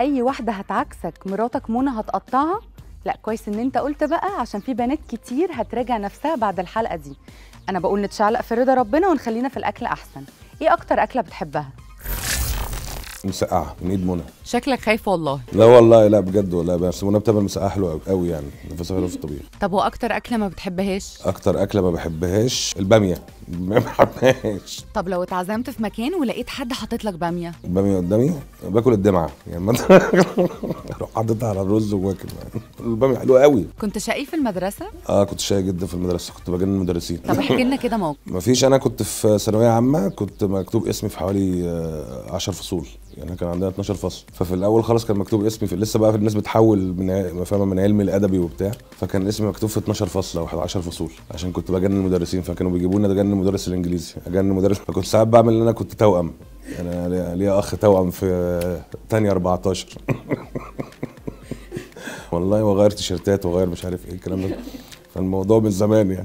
اي واحده هتعكسك مراتك منى هتقطعها لا كويس ان انت قلت بقى عشان في بنات كتير هتراجع نفسها بعد الحلقه دي انا بقول نتشعلق في رضا ربنا ونخلينا في الاكل احسن ايه اكتر اكله بتحبها مسقعه من ايد منى شكلك خايف والله لا والله لا بجد ولا بس منى بتعمل مسقعه حلوه قوي يعني نفسها حلوه في الطبيخ طب واكتر اكله ما بتحبهاش اكتر اكله ما بحبهاش الباميه ما بحبهاش طب لو اتعزمت في مكان ولقيت حد حاطط لك باميه باميه قدامي باكل الدمعه يعني ما حاططها على الرز واكل الباميه حلوه قوي كنت شقي في المدرسه اه كنت شقي جدا في المدرسه كنت بجن المدرسين طب احكي لنا كده موقف مفيش انا كنت في ثانويه عامه كنت مكتوب اسمي في حوالي 10 آه، فصول يعني كان عندنا 12 فصل ففي الاول خلاص كان مكتوب اسمي في لسه بقى الناس بتحول من فاهمه من علمي الادبي وبتاع فكان اسمي مكتوب في 12 فصل او 11 فصول عشان كنت بجنن المدرسين فكانوا بيجيبوا اجنن مدرس الانجليزي اجنن مدرس فكنت ساعات بعمل ان انا كنت توأم انا يعني ليا اخ توأم في ثانيه 14 والله واغير تيشيرتات واغير مش عارف ايه الكلام ده فالموضوع من زمان يعني